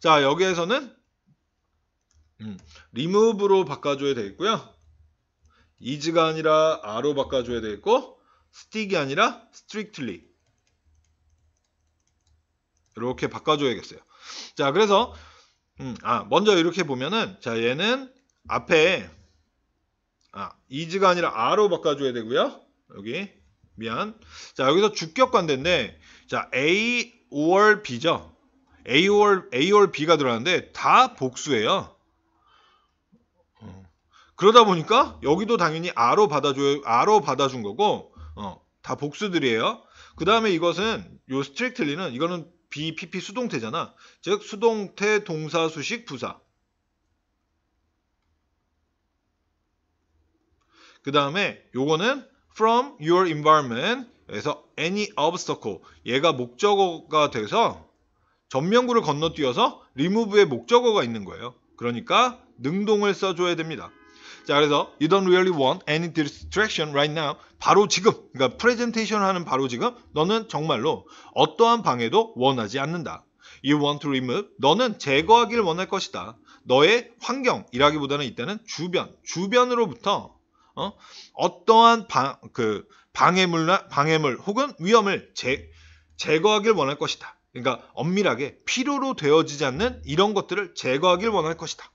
자, 여기에서는 음, remove로 바꿔줘야 되겠고요. is가 아니라 a r 로 바꿔줘야 되겠고 stick이 아니라 strictly 이렇게 바꿔줘야겠어요. 자, 그래서 음, 아 먼저 이렇게 보면은 자 얘는 앞에 아 is가 아니라 a r 로 바꿔줘야 되고요. 여기 미안. 자 여기서 주격 관대인데 자 a or b죠. A월, A월 B가 들어가는데 다 복수예요. 어. 그러다 보니까 여기도 당연히 R로 받아줘 R로 받아준 거고 어, 다 복수들이에요. 그 다음에 이것은 요 스트릭틀리는 이거는 BPP 수동태잖아. 즉 수동태 동사 수식 부사. 그 다음에 요거는 from your environment에서 any obstacle 얘가 목적어가 돼서 전명구를 건너뛰어서 리무브의 목적어가 있는 거예요. 그러니까 능동을 써줘야 됩니다. 자 그래서 you don't really want any distraction right now 바로 지금 그러니까 프레젠테이션 하는 바로 지금 너는 정말로 어떠한 방해도 원하지 않는다. You want to remove 너는 제거하기를 원할 것이다. 너의 환경이라기보다는 일단은 주변 주변으로부터 어? 어떠한 방, 그 방해물 방해물 혹은 위험을 제, 제거하길 원할 것이다. 그러니까 엄밀하게 필요로 되어지지 않는 이런 것들을 제거하길 원할 것이다.